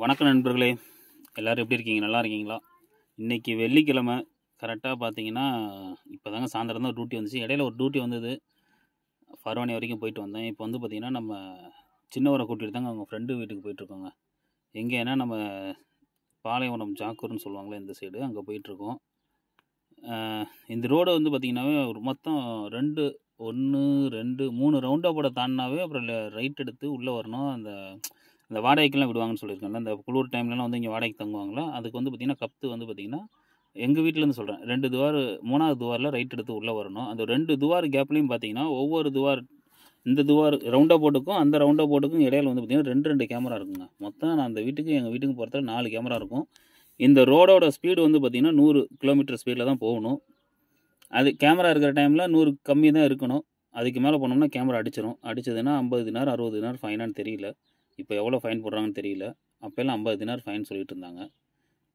வணக்கம் நண்பர்களே எல்லோரும் எப்படி இருக்கீங்க நல்லா இருக்கீங்களா இன்றைக்கி வெள்ளிக்கிழமை கரெக்டாக பார்த்தீங்கன்னா இப்போ தாங்க சாயந்தரம் தான் டியூட்டி வந்துச்சு இடையில ஒரு டியூட்டி வந்தது ஃபர்வானி வரைக்கும் போயிட்டு வந்தேன் இப்போ வந்து பார்த்திங்கன்னா நம்ம சின்னவரை கூட்டிகிட்டு தாங்க அவங்க ஃப்ரெண்டு வீட்டுக்கு போயிட்டுருக்கோங்க எங்கேன்னா நம்ம பாலைவனம் ஜாக்கூர்னு சொல்லுவாங்களே இந்த சைடு அங்கே போயிட்டுருக்கோம் இந்த ரோடை வந்து பார்த்திங்கனாவே ஒரு மொத்தம் ரெண்டு ஒன்று ரெண்டு மூணு ரவுண்டாக போட தாண்டினாவே அப்புறம் ரைட் எடுத்து உள்ளே வரணும் அந்த இந்த வாடகைக்கெல்லாம் விடுவாங்கன்னு சொல்லியிருக்காங்க இந்த குளிர் டைம்லலாம் வந்து இங்கே வாடகைக்கு தங்குவாங்களா அதுக்கு வந்து பார்த்திங்கன்னா கப்த்து வந்து பார்த்திங்கன்னா எங்கள் வீட்டிலேருந்து சொல்கிறேன் ரெண்டு துவார் மூணாவது துவாரில் ரைட் எடுத்து உள்ளே வரணும் அந்த ரெண்டு துவார் கேப்லேயும் பார்த்தீங்கன்னா ஒவ்வொரு துவார் இந்த துவார் ரவுண்டாக போட்டுக்கும் அந்த ரவுண்டாக போட்டுக்கும் இடையில வந்து பார்த்திங்கன்னா ரெண்டு ரெண்டு கேமரா இருக்குங்க மொத்தம் நான் அந்த வீட்டுக்கு எங்கள் வீட்டுக்கு போகிறத நாலு கேமரா இருக்கும் இந்த ரோடோட ஸ்பீடு வந்து பார்த்திங்கன்னா நூறு கிலோமீட்டர் ஸ்பீடில் தான் போகணும் அது கேமரா இருக்கிற டைமில் நூறு கம்மி தான் இருக்கணும் அதுக்கு மேலே போனோம்னா கேமரா அடிச்சிடும் அடிச்சதுன்னா ஐம்பது தினார் அறுபது தினார் ஃபைனான்னு தெரியல இப்போ எவ்வளோ ஃபைன் போடுறாங்கன்னு தெரியல அப்போல்லாம் ஐம்பது தினார் ஃபைன் சொல்லிட்டு இருந்தாங்க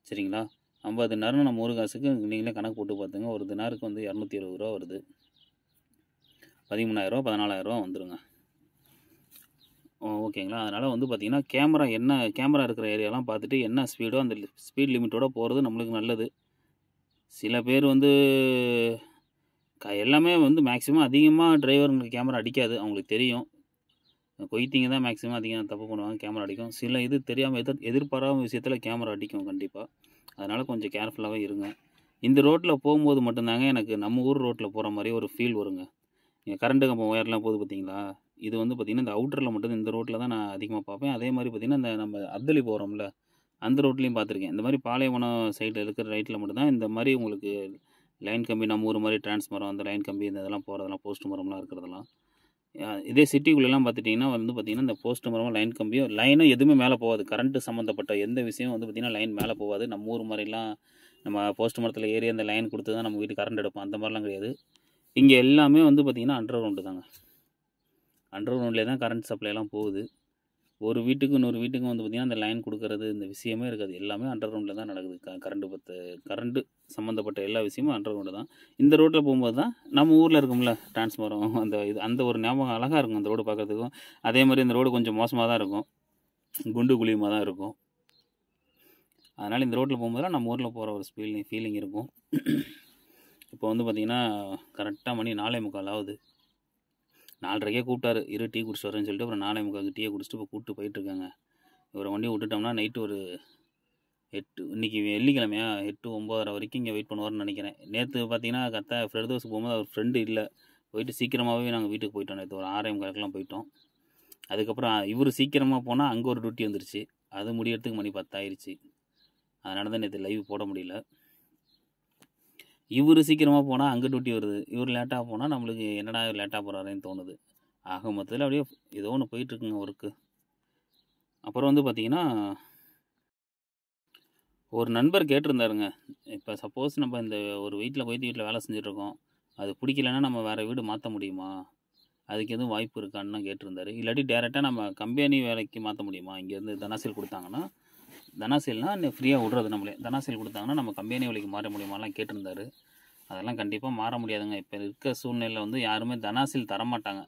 சரிங்களா ஐம்பது தினார்னு நம்ம ஒரு காசுக்கு நீங்களே கணக்கு போட்டு பார்த்துங்க ஒரு தினாருக்கு வந்து இரநூத்தி இருபது ரூபா வருது பதிமூணாயிரரூவா பதினாலாயிரரூவா வந்துடுங்க ஓகேங்களா அதனால் வந்து பார்த்திங்கன்னா கேமரா என்ன கேமரா இருக்கிற ஏரியாலாம் பார்த்துட்டு என்ன ஸ்பீடோ அந்த ஸ்பீட் லிமிட்டோட போகிறது நம்மளுக்கு நல்லது சில பேர் வந்து க எல்லாமே வந்து மேக்ஸிமம் அதிகமாக டிரைவருங்களுக்கு கேமரா அடிக்காது அவங்களுக்கு தெரியும் கொய்த்திங்க தான் மேக்ஸிமம் அதிகம் தப்பு பண்ணுவாங்க கேமரா அடிக்கும் சில இது தெரியாமல் எதிர் எதிர்பாராத விஷயத்தில் கேமரா அடிக்கும் கண்டிப்பாக அதனால் கொஞ்சம் கேர்ஃபுல்லாகவே இருங்க இந்த ரோட்டில் போகும்போது மட்டும்தாங்க எனக்கு நம்ம ஊர் ரோட்டில் போகிற மாதிரி ஒரு ஃபீல் வருங்க நீங்கள் கரண்ட்டு கம்பம் ஒயர்லாம் போகுது பார்த்தீங்களா இது வந்து பார்த்திங்கன்னா இந்த அவுட்டரில் மட்டும் இந்த ரோட்டில் தான் நான் அதிகமாக பார்ப்பேன் அதே மாதிரி பார்த்திங்கன்னா இந்த நம்ம அப்தலி போகிறோம்ல அந்த ரோட்லேயும் பார்த்துருக்கேன் இந்த மாதிரி பாலைவனம் சைடில் இருக்கிற ரைட்டில் மட்டும்தான் இந்த மாதிரி உங்களுக்கு லைன் கம்பி நம்ம ஊர் மாதிரி டிரான்ஸ்மரம் அந்த லைன் கம்பி இந்த இதெல்லாம் போகிறதெல்லாம் போஸ்ட் மரம்லாம் இருக்கிறதெல்லாம் இதே சிட்டிக்குள்ளெல்லாம் பார்த்துட்டிங்கன்னா வந்து பார்த்திங்கன்னா இந்த போஸ்ட் மரமாக லைன் கம்பியோ லைனும் எதுவுமே மேலே போகாது கரண்ட்டு சம்மந்தப்பட்ட எந்த விஷயம் வந்து பார்த்திங்கன்னா லைன் மேலே போகாது நம்ம ஊர் மாதிரிலாம் நம்ம போஸ்ட் மரத்தில் ஏறி அந்த லைன் கொடுத்து தான் நம்ம வீட்டு கரண்ட் எடுப்போம் அந்த மாதிரிலாம் கிடையாது இங்கே எல்லாமே வந்து பார்த்திங்கன்னா அண்டர் கிரவுண்டு தாங்க அண்டர் கிரவுண்ட்லேயே தான் கரண்ட் சப்ளைலாம் போகுது ஒரு வீட்டுக்கு இன்னொரு வீட்டுக்கும் வந்து பார்த்திங்கன்னா அந்த லைன் கொடுக்கறது இந்த விஷயமே இருக்காது எல்லாமே அண்டர் கிரவுண்டில் தான் நடக்குது க கரண்ட்டு பத்து கரண்ட்டு சம்மந்தப்பட்ட எல்லா விஷயமும் அண்டர் கிரவுண்டு தான் இந்த ரோட்டில் போகும்போது தான் நம்ம ஊரில் இருக்கும்ல டிரான்ஸ்ஃபாரம் அந்த இது அந்த ஒரு ஞாபகம் அழகாக இருக்கும் அந்த ரோடு பார்க்குறதுக்கும் அதே மாதிரி இந்த ரோடு கொஞ்சம் மோசமாக தான் இருக்கும் குண்டு குழியுமாக தான் இருக்கும் அதனால் இந்த ரோட்டில் போகும்போது நம்ம ஊரில் போகிற ஒரு ஃபீலிங் ஃபீலிங் இருக்கும் இப்போ வந்து பார்த்திங்கன்னா கரெக்டாக மணி நாலே முக்கால் ஆகுது நாலரைக்கே கூப்பிட்டாரு இரு டீ குடிச்சிட்டு வரேன்னு சொல்லிட்டு அப்புறம் நாலே முக்கால் டீயை குடிச்சிட்டு இப்போ கூப்பிட்டு போயிட்டுருக்காங்க இவரை வண்டி விட்டுட்டோம்னா நைட்டு ஒரு எட்டு இன்றைக்கி வெள்ளிக்கிழமையா எட்டு ஒம்போதரை வரைக்கும் இங்கே வெயிட் பண்ணுவார்னு நினைக்கிறேன் நேற்று பார்த்தீங்கன்னா கத்த தோஸ் போகும்போது அவர் ஃப்ரெண்டு இல்லை போயிட்டு சீக்கிரமாகவே நாங்கள் வீட்டுக்கு போயிட்டோம் நேற்று ஒரு ஆறாயிரம் கணக்கெலாம் போயிட்டோம் அதுக்கப்புறம் இவர் சீக்கிரமாக போனால் அங்கே ஒரு டியூட்டி வந்துருச்சு அது முடியறதுக்கு மணி பத்தாயிருச்சு அதனால தான் நேற்று லைவ் போட முடியல இவர் சீக்கிரமாக போனால் அங்கே டூட்டி வருது இவர் லேட்டாக போனால் நம்மளுக்கு என்னடா இவர் லேட்டாக போகிறாருன்னு தோணுது ஆக மொத்தத்தில் அப்படியே ஏதோ ஒன்று போயிட்டுருக்குங்க ஒர்க்கு அப்புறம் வந்து பார்த்திங்கன்னா ஒரு நண்பர் கேட்டிருந்தாருங்க இப்போ சப்போஸ் நம்ம இந்த ஒரு வீட்டில் போய் வீட்டில் வேலை செஞ்சுட்ருக்கோம் அது பிடிக்கலன்னா நம்ம வேறு வீடு மாற்ற முடியுமா அதுக்கு எதுவும் வாய்ப்பு இருக்கான்னு கேட்டிருந்தாரு இல்லாட்டி டேரெக்டாக நம்ம கம்பெனி வேலைக்கு மாற்ற முடியுமா இங்கேருந்து தனாசில் கொடுத்தாங்கன்னா தனாசேல்னால் ஃப்ரீயாக விடுறது நம்மளே தனாசேல் கொடுத்தாங்கன்னா நம்ம கம்பெனி விலைக்கு மாற முடியுமாலாம் கேட்டிருந்தாரு அதெல்லாம் கண்டிப்பாக மாற முடியாதுங்க இப்போ இருக்க சூழ்நிலையில் வந்து யாருமே தனாசீல் தரமாட்டாங்க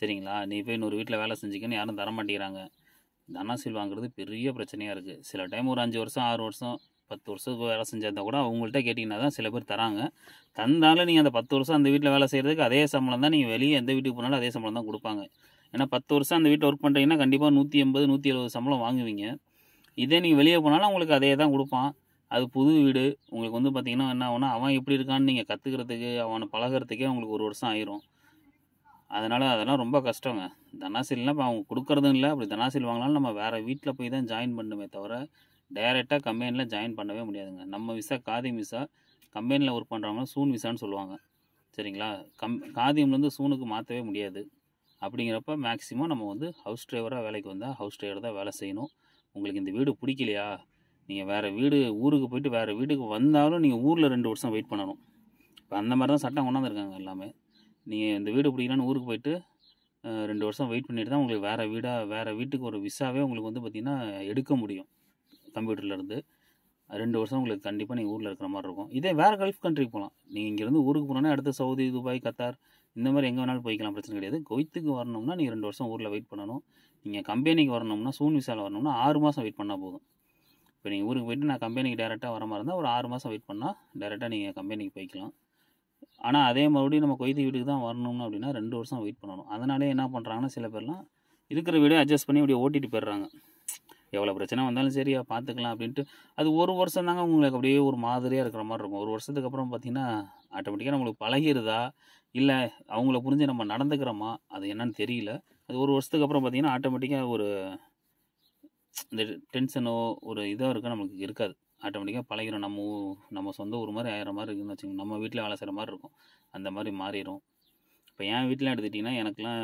சரிங்களா நீ போய் இன்னொரு வீட்டில் வேலை செஞ்சுக்கன்னு யாரும் தரமாட்டேங்கிறாங்க தனாசீல் வாங்குறது பெரிய பிரச்சனையாக இருக்குது சில டைம் ஒரு அஞ்சு வருஷம் ஆறு வருஷம் பத்து வருஷத்துக்கு வேலை செஞ்சிருந்தால் கூட அவங்கள்ட்ட கேட்டிங்கன்னா தான் சில பேர் தராங்க தந்தாலும் நீங்கள் அந்த பத்து வருஷம் அந்த வீட்டில் வேலை செய்கிறதுக்கு அதே சம்பளம் தான் நீங்கள் வெளியே எந்த வீட்டுக்கு போனாலும் அதே சம்பளம் தான் கொடுப்பாங்க ஏன்னா பத்து வருஷம் அந்த வீட்டில் ஒர்க் பண்ணுறீங்கன்னா கண்டிப்பாக நூற்றி எண்பது நூற்றி எழுபது சம்பளம் வாங்குவீங்க இதே நீங்கள் வெளியே போனாலும் உங்களுக்கு அதே தான் கொடுப்பான் அது புது வீடு உங்களுக்கு வந்து பார்த்திங்கன்னா என்ன ஆகுனா அவன் எப்படி இருக்கான்னு நீங்கள் கற்றுக்கிறதுக்கு அவனை பழகிறதுக்கே உங்களுக்கு ஒரு வருஷம் ஆயிரும் அதனால் அதெல்லாம் ரொம்ப கஷ்டங்க தனாசிலாம் இப்போ அவங்க கொடுக்குறதும் இல்லை அப்படி தனாசில் வாங்கினாலும் நம்ம வேறு வீட்டில் போய் தான் ஜாயின் பண்ணுமே தவிர டைரெக்டாக கம்பெனியில் ஜாயின் பண்ணவே முடியாதுங்க நம்ம விசா காதி விசா கம்பெனியில் ஒர்க் பண்ணுறவங்க சூன் விசான்னு சொல்லுவாங்க சரிங்களா கம் காதியம்லேருந்து சூனுக்கு மாற்றவே முடியாது அப்படிங்கிறப்ப மேக்ஸிமம் நம்ம வந்து ஹவுஸ் டிரைவராக வேலைக்கு வந்தால் ஹவுஸ் டிரைவர் தான் வேலை செய்யணும் உங்களுக்கு இந்த வீடு பிடிக்கலையா நீங்கள் வேறு வீடு ஊருக்கு போயிட்டு வேறு வீட்டுக்கு வந்தாலும் நீங்கள் ஊரில் ரெண்டு வருஷம் வெயிட் பண்ணணும் இப்போ அந்த மாதிரி தான் சட்டம் கொண்டாந்துருக்காங்க எல்லாமே நீங்கள் இந்த வீடு பிடிக்கலான்னு ஊருக்கு போயிட்டு ரெண்டு வருஷம் வெயிட் பண்ணிட்டு தான் உங்களுக்கு வேறு வீடாக வேறு வீட்டுக்கு ஒரு விசாவே உங்களுக்கு வந்து பார்த்திங்கன்னா எடுக்க முடியும் கம்ப்யூட்டர்லேருந்து ரெண்டு வருஷம் உங்களுக்கு கண்டிப்பாக நீங்கள் ஊரில் இருக்கிற மாதிரி இருக்கும் இதே வேறு கல்ஃப் கண்ட்ரிக்கு போகலாம் நீங்கள் இங்கேருந்து ஊருக்கு போனோன்னா அடுத்த சவுதி துபாய் கத்தார் இந்த மாதிரி எங்கே வேணாலும் போய்க்கலாம் பிரச்சனை கிடையாது கொய்த்துக்கு வரணும்னா நீங்கள் ரெண்டு வருஷம் ஊரில் வெயிட் பண்ணணும் நீங்கள் கம்பெனிக்கு வரணும்னா சூன் விசாவில் வரணும்னா ஆறு மாதம் வெயிட் பண்ணால் போதும் இப்போ நீங்கள் ஊருக்கு போய்ட்டு நான் கம்பெனிக்கு டேரெக்டாக வர மாதிரி இருந்தால் ஒரு ஆறு மாதம் வெயிட் பண்ணால் டேரெக்டாக நீங்கள் கம்பெனிக்கு போய்க்கலாம் ஆனால் அதே மறுபடியும் நம்ம கொய்து வீட்டுக்கு தான் வரணும்னு அப்படின்னா ரெண்டு வருஷம் வெயிட் பண்ணணும் அதனாலே என்ன பண்ணுறாங்கன்னா சில பேர்லாம் இருக்கிற வீடியோ அட்ஜஸ்ட் பண்ணி அப்படியே ஓட்டிட்டு போயிடுறாங்க எவ்வளோ பிரச்சனை வந்தாலும் சரியா பார்த்துக்கலாம் அப்படின்ட்டு அது ஒரு வருஷம் தாங்க உங்களுக்கு அப்படியே ஒரு மாதிரியாக இருக்கிற மாதிரி இருக்கும் ஒரு வருஷத்துக்கு அப்புறம் பார்த்திங்கன்னா ஆட்டோமேட்டிக்காக நம்மளுக்கு பழகிருதா இல்லை அவங்கள புரிஞ்சு நம்ம நடந்துக்கிறோமா அது என்னன்னு தெரியல அது ஒரு வருஷத்துக்கு அப்புறம் பார்த்திங்கன்னா ஆட்டோமேட்டிக்காக ஒரு இந்த டென்ஷனோ ஒரு இதாக இருக்க நம்மளுக்கு இருக்காது ஆட்டோமேட்டிக்காக பழகிறோம் நம்ம நம்ம சொந்த ஊர் மாதிரி ஆயிரம் மாதிரி இருக்குன்னு வச்சுக்கோங்க நம்ம வீட்டில் வேலை செய்கிற மாதிரி இருக்கும் அந்த மாதிரி மாறிடும் இப்போ என் வீட்டில் எடுத்துக்கிட்டிங்கன்னா எனக்குலாம்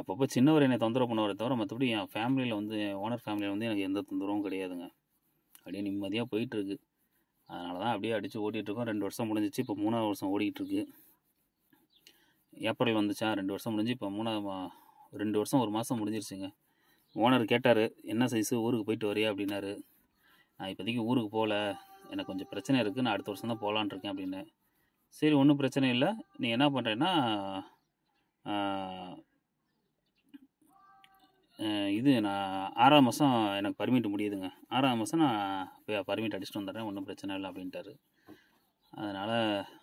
அப்பப்போ சின்னவர் என்னை தொந்தரவு பண்ணுவாரே தவிர மற்றபடி என் ஃபேமிலியில் வந்து ஓனர் ஃபேமிலியில் வந்து எனக்கு எந்த தொந்தரவும் கிடையாதுங்க அப்படியே நிம்மதியாக போயிட்டுருக்கு அதனால தான் அப்படியே அடித்து ஓட்டிகிட்ருக்கோம் ரெண்டு வருஷம் முடிஞ்சிச்சு இப்போ மூணாவது வருஷம் ஓடிக்கிட்டு இருக்குது ஏப்ரல் வந்துச்சா ரெண்டு வருஷம் முடிஞ்சு இப்போ மூணாவது ரெண்டு வருஷம் ஒரு மாதம் முடிஞ்சிருச்சுங்க ஓனர் கேட்டார் என்ன சைஸு ஊருக்கு போயிட்டு வரையா அப்படின்னாரு நான் இப்போதைக்கு ஊருக்கு போகல எனக்கு கொஞ்சம் பிரச்சனை இருக்குது நான் அடுத்த வருஷம் தான் போகலான்ட்ருக்கேன் அப்படின்னு சரி ஒன்றும் பிரச்சனை இல்லை நீ என்ன பண்ணுறேன்னா இது நான் ஆறாம் மாதம் எனக்கு பர்மிட் முடியுதுங்க ஆறாம் மாதம் நான் பர்மிட் அடிச்சுட்டு வந்துடுறேன் ஒன்றும் பிரச்சனை இல்லை அப்படின்ட்டாரு அதனால்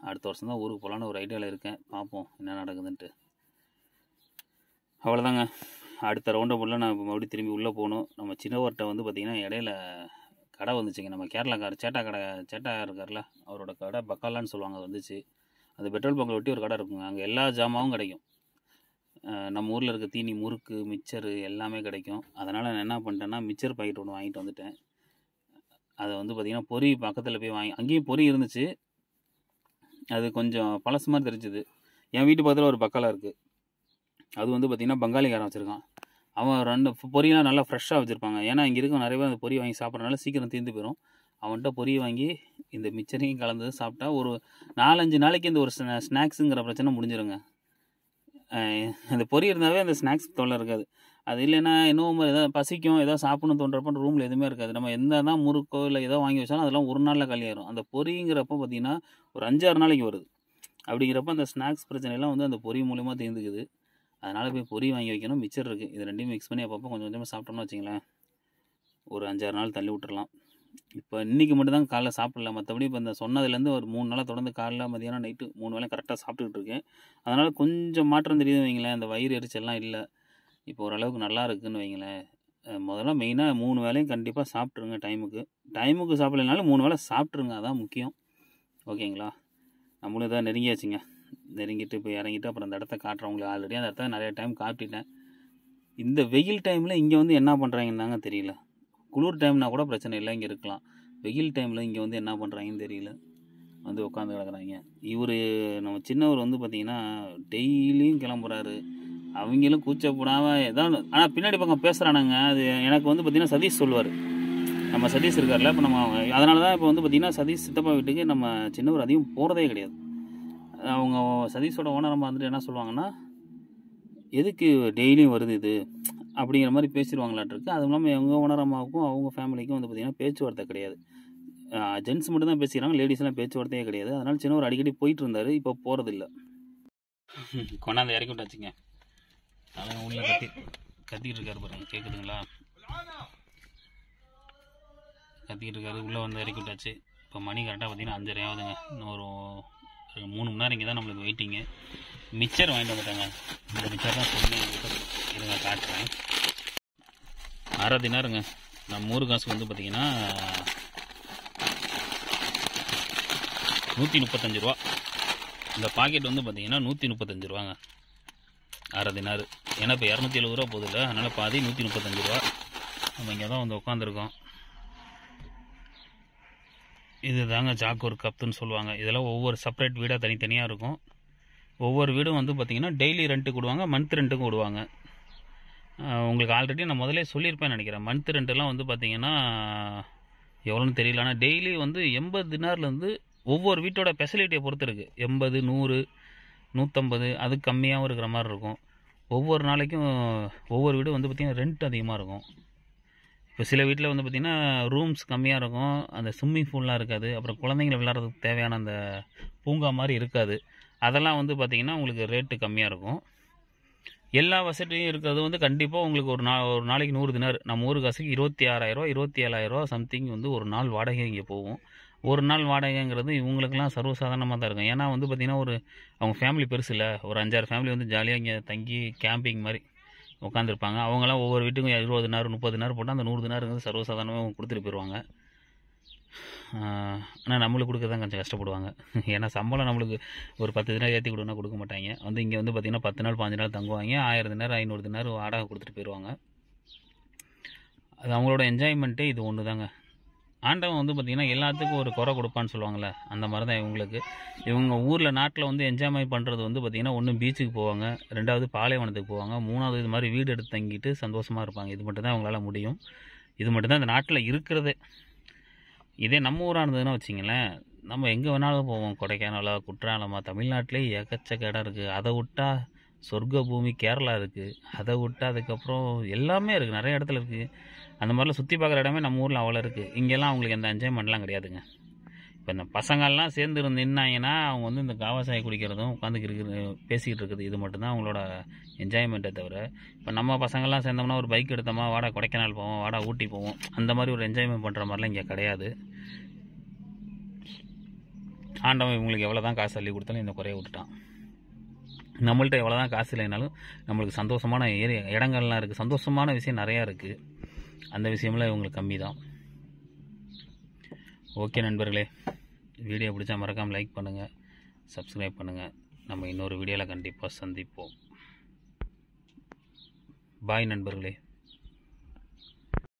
அடுத்த வருஷம் தான் ஊருக்கு போகலான்னு ஒரு ஐடியாவில் இருக்கேன் பார்ப்போம் என்ன நடக்குதுன்ட்டு அவ்வளோதாங்க அடுத்த ரவுண்டை போல நான் மறுபடியும் திரும்பி உள்ளே போகணும் நம்ம சின்னவர்கிட்ட வந்து பார்த்திங்கன்னா இடையில கடை வந்துச்சுங்க நம்ம கேரளாக்கார் சேட்டா கடை சேட்டா இருக்கார்ல அவரோட கடை பக்காலான்னு சொல்லுவாங்க வந்துச்சு அது பெட்ரோல் பங்கில் ஒட்டி ஒரு கடை இருக்குங்க அங்கே எல்லா ஜாமாவும் கிடைக்கும் நம்ம ஊரில் இருக்க தீனி முறுக்கு மிக்சரு எல்லாமே கிடைக்கும் அதனால் நான் என்ன பண்ணிட்டேன்னா மிக்சர் பாக்கெட் ஒன்று வாங்கிட்டு வந்துட்டேன் அதை வந்து பார்த்திங்கன்னா பொறி பக்கத்தில் போய் வாங்கி அங்கேயும் பொறி இருந்துச்சு அது கொஞ்சம் பழசு மாதிரி தெரிஞ்சுது என் வீட்டு பக்கத்தில் ஒரு பக்கலாக இருக்குது அது வந்து பார்த்திங்கன்னா பங்காளிக்காரன் வச்சுருக்கான் அவன் ரெண்டு பொரியெலாம் நல்லா ஃப்ரெஷ்ஷாக வச்சுருப்பாங்க ஏன்னா இங்கே இருக்க நிறைய பேர் அந்த பொரி வாங்கி சாப்பிட்றனால சீக்கிரம் தீர்ந்து போயிடும் அவன்கிட்ட பொரி வாங்கி இந்த மிச்சரையும் கலந்து சாப்பிட்டா ஒரு நாலஞ்சு நாளைக்கு இந்த ஒரு ஸ்நாக்ஸுங்கிற பிரச்சனை முடிஞ்சிருங்க அந்த பொரி இருந்தாவே அந்த ஸ்நாக்ஸ் தொல்லை இருக்காது அது இல்லைன்னா இன்னும் மாதிரி எதாவது பசிக்கும் எதாவது சாப்பிடணும் தோன்றப்போ ரூமில் எதுவுமே இருக்காது நம்ம எந்த தான் முறுக்கோ இல்லை ஏதோ வாங்கி வச்சாலும் அதெல்லாம் ஒரு நாளில் காலியாயிரும் அந்த பொரிங்கிறப்போ பார்த்திங்கன்னா ஒரு அஞ்சாறு நாளைக்கு வருது அப்படிங்கிறப்ப அந்த ஸ்நாக்ஸ் பிரச்சனையெல்லாம் வந்து அந்த பொறி மூலிமா தீர்ந்துக்குது அதனால் போய் பொறி வாங்கி வைக்கணும் மிச்சர் இருக்குது இது ரெண்டையும் மிக்ஸ் பண்ணி அப்பப்போ கொஞ்சம் கொஞ்சமாக சாப்பிட்டோம்னு வச்சிங்களேன் ஒரு அஞ்சாறு நாள் தள்ளி விட்டுடலாம் இப்போ இன்றைக்கி மட்டும்தான் காலைல சாப்பிடல மற்றபடி இப்போ இந்த சொன்னதுலேருந்து ஒரு மூணு நாளாக தொடர்ந்து காலைல மதியானம் நைட்டு மூணு வேலை கரெக்டாக சாப்பிட்டுக்கிட்டு இருக்கேன் அதனால் கொஞ்சம் மாற்றம் தெரியுது வைங்களேன் அந்த வயிறு எரிச்சல்லாம் இல்லை இப்போ ஓரளவுக்கு நல்லா இருக்குதுன்னு வைங்களேன் முதல்ல மெயினாக மூணு வேலையும் கண்டிப்பாக சாப்பிட்ருங்க டைமுக்கு டைமுக்கு சாப்பிட்லனாலும் மூணு வேலை சாப்பிட்ருங்க அதான் முக்கியம் ஓகேங்களா நம்மளும் இதாக நெருங்கியாச்சுங்க நெருங்கிட்டு போய் இறங்கிட்டு அப்புறம் அந்த இடத்த காட்டுறேன் ஆல்ரெடி அந்த இடத்த நிறைய டைம் காட்டிட்டேன் இந்த வெயில் டைமில் இங்கே வந்து என்ன பண்ணுறாங்கன்னு தாங்க தெரியல குளிர் டைம்னா கூட பிரச்சனை இல்லை இங்கே இருக்கலாம் வெயில் டைமில் இங்கே வந்து என்ன பண்ணுறாங்கன்னு தெரியல வந்து உட்காந்து கிடக்குறாங்க இவர் நம்ம சின்னவர் வந்து பார்த்திங்கன்னா டெய்லியும் கிளம்புறாரு அவங்களும் கூச்சப்படாமல் ஏதாவது ஆனால் பின்னாடி பக்கம் பேசுகிறானுங்க அது எனக்கு வந்து பார்த்திங்கன்னா சதீஷ் சொல்லுவார் நம்ம சதீஷ் இருக்கார்ல இப்போ நம்ம அதனால தான் இப்போ வந்து பார்த்திங்கன்னா சதீஷ் சித்தப்பா வீட்டுக்கு நம்ம சின்னவர் அதிகம் போகிறதே கிடையாது அவங்க சதீஷோட ஓனரமாக வந்துட்டு என்ன சொல்லுவாங்கன்னா எதுக்கு டெய்லியும் வருது இது அப்படிங்கிற மாதிரி பேசிடுவாங்களாட்டிருக்கு அதுவும் இல்லாமல் எங்கள் ஓனரம்மாவுக்கும் அவங்க ஃபேமிலிக்கும் வந்து பார்த்திங்கன்னா பேச்சுவார்த்தை கிடையாது ஜென்ட்ஸ் மட்டும் தான் பேசிக்கிறாங்க லேடிஸ்லாம் பேச்சுவார்த்தையே கிடையாது அதனால் சின்னவர் அடிக்கடி போயிட்டு இருந்தார் இப்போ போகிறதில்ல கொண்டாந்து இறக்கி விட்டாச்சுங்க அதான் உள்ள கத்தி கத்திட்டு இருக்காரு பாருங்க கேட்குதுங்களா கத்திக்கிட்டு இருக்காரு உள்ளே வந்து இறக்கி விட்டாச்சு இப்போ மணி கரெக்டாக பார்த்தீங்கன்னா அஞ்சரை ஆகுதுங்க இன்னும் ஒரு மூணு மணி நேரம் இங்கே தான் நம்மளுக்கு வெயிட்டிங்கு மிச்சர் வாங்கிட்டு வந்துட்டாங்க இந்த மிச்சர் தான் சொன்னேன் இருங்க காட்டுறேன் அரை தினாருங்க நம்ம ஊர் காசு வந்து பார்த்திங்கன்னா நூற்றி முப்பத்தஞ்சு ரூபா இந்த பாக்கெட் வந்து பார்த்தீங்கன்னா நூற்றி முப்பத்தஞ்சு ரூபாங்க அரை தினார் ஏன்னா இப்போ இரநூத்தி எழுபது ரூபா போதில்லை அதனால் பாதி நூற்றி முப்பத்தஞ்சு ரூபா நம்ம இங்கே தான் வந்து உட்காந்துருக்கோம் இது தாங்க ஜாக்கூர் கப்துன்னு சொல்லுவாங்க இதெல்லாம் ஒவ்வொரு செப்பரேட் வீடாக தனித்தனியாக இருக்கும் ஒவ்வொரு வீடும் வந்து பார்த்திங்கன்னா டெய்லி ரெண்ட்டுக்கு விடுவாங்க மந்த் ரெண்ட்டுக்கும் விடுவாங்க உங்களுக்கு ஆல்ரெடி நான் முதலே சொல்லியிருப்பேன் நினைக்கிறேன் மந்த் ரெண்ட்டுலாம் வந்து பார்த்திங்கன்னா எவ்வளோன்னு தெரியல ஆனால் டெய்லி வந்து எண்பது தினார்லேருந்து ஒவ்வொரு வீட்டோட ஃபெசிலிட்டியை பொறுத்து இருக்குது எண்பது நூறு நூற்றம்பது அது கம்மியாகவும் இருக்கிற மாதிரி இருக்கும் ஒவ்வொரு நாளைக்கும் ஒவ்வொரு வீடும் வந்து பார்த்திங்கன்னா ரெண்ட் அதிகமாக இருக்கும் இப்போ சில வீட்டில் வந்து பார்த்திங்கன்னா ரூம்ஸ் கம்மியாக இருக்கும் அந்த ஸ்விம்மிங் பூல்லாம் இருக்காது அப்புறம் குழந்தைங்களை விளாட்றதுக்கு தேவையான அந்த பூங்கா மாதிரி இருக்காது அதெல்லாம் வந்து பார்த்திங்கன்னா உங்களுக்கு ரேட்டு கம்மியாக இருக்கும் எல்லா வசதியும் இருக்கிறது வந்து கண்டிப்பாக உங்களுக்கு ஒரு நா ஒரு நாளைக்கு நூறு தினர் நம்ம ஊர் காசுக்கு இருபத்தி ஆறாயிரரூவா இருபத்தி ஏழாயிரரூவா சம்திங் வந்து ஒரு நாள் வாடகை இங்கே போகும் ஒரு நாள் வாடகைங்கிறது இவங்களுக்கெல்லாம் சர்வசாதாரணமாக தான் இருக்கும் ஏன்னா வந்து பார்த்திங்கன்னா ஒரு அவங்க ஃபேமிலி பெருசு இல்லை ஒரு அஞ்சாறு ஃபேமிலி வந்து ஜாலியாக இங்கே தங்கி கேம்பிங் மாதிரி உட்காந்துருப்பாங்க அவங்களாம் ஒவ்வொரு வீட்டுக்கும் இருபது நேரம் முப்பது நேரம் போட்டால் அந்த நூறு வந்து சர்வசாதாரணமாக கொடுத்துட்டு போயிடுவாங்க ஆனால் நம்மளுக்கு கொடுக்க தான் கொஞ்சம் கஷ்டப்படுவாங்க ஏன்னா சம்பளம் நம்மளுக்கு ஒரு பத்து தினம் ஏற்றி கொடுனா கொடுக்க மாட்டாங்க வந்து இங்கே வந்து பார்த்திங்கன்னா பத்து நாள் பாஞ்சு நாள் தங்குவாங்க ஆயிரத்து நேரம் ஐநூறு நேரம் வாடகை கொடுத்துட்டு போயிடுவாங்க அது அவங்களோட என்ஜாய்மெண்ட்டே இது ஒன்று தாங்க ஆண்டவன் வந்து பார்த்திங்கன்னா எல்லாத்துக்கும் ஒரு குறை கொடுப்பான்னு சொல்லுவாங்கள்ல அந்த மாதிரி தான் இவங்களுக்கு இவங்க ஊரில் நாட்டில் வந்து என்ஜாய்மெண்ட் பண்ணுறது வந்து பார்த்திங்கன்னா ஒன்று பீச்சுக்கு போவாங்க ரெண்டாவது பாலைவனத்துக்கு போவாங்க மூணாவது இது மாதிரி வீடு எடுத்து தங்கிட்டு சந்தோஷமாக இருப்பாங்க இது மட்டும் தான் அவங்களால முடியும் இது மட்டும்தான் இந்த நாட்டில் இருக்கிறது இதே நம்ம ஊரானதுன்னு வச்சிங்களேன் நம்ம எங்கே வேணாலும் போவோம் கொடைக்கானலா குற்றாலமா தமிழ்நாட்டிலே எக்கச்சக்க இடம் இருக்குது அதை விட்டால் சொர்க்க பூமி கேரளா இருக்குது அதை விட்டால் அதுக்கப்புறம் எல்லாமே இருக்குது நிறைய இடத்துல இருக்குது அந்த மாதிரிலாம் சுற்றி பார்க்குற இடமே நம்ம ஊரில் அவ்வளோ இருக்குது இங்கெல்லாம் அவங்களுக்கு எந்த என்ஜாய்மெண்ட்லாம் கிடையாதுங்க இப்போ இந்த பசங்கள்லாம் சேர்ந்து இருந்து நின்னாங்கன்னா அவங்க வந்து இந்த காவாசாய் குடிக்கிறதும் உட்காந்துக்கிட்டு இருக்கிற பேசிக்கிட்டு இருக்குது இது மட்டும்தான் அவங்களோட என்ஜாய்மெண்ட்டை தவிர இப்போ நம்ம பசங்கள்லாம் சேர்ந்தோம்னா ஒரு பைக் எடுத்தோமா வாடா கொடைக்கானல் போவோம் வாடா ஊட்டி போவோம் அந்த மாதிரி ஒரு என்ஜாய்மெண்ட் பண்ணுற மாதிரிலாம் இங்கே கிடையாது ஆண்டவன் இவங்களுக்கு எவ்வளோ தான் காசு அள்ளி கொடுத்தாலும் இந்த குறைய விட்டுட்டான் நம்மள்ட்ட எவ்வளோ தான் காசு இல்லைனாலும் நம்மளுக்கு சந்தோஷமான ஏரியா இடங்கள்லாம் இருக்குது சந்தோஷமான விஷயம் நிறையா இருக்குது அந்த விஷயமெல்லாம் இவங்களுக்கு கம்மி தான் ஓகே நண்பர்களே வீடியோ பிடிச்சா மறக்காமல் லைக் பண்ணுங்கள் சப்ஸ்கிரைப் பண்ணுங்கள் நம்ம இன்னொரு வீடியோவில் கண்டிப்பாக சந்திப்போம் பாய் நண்பர்களே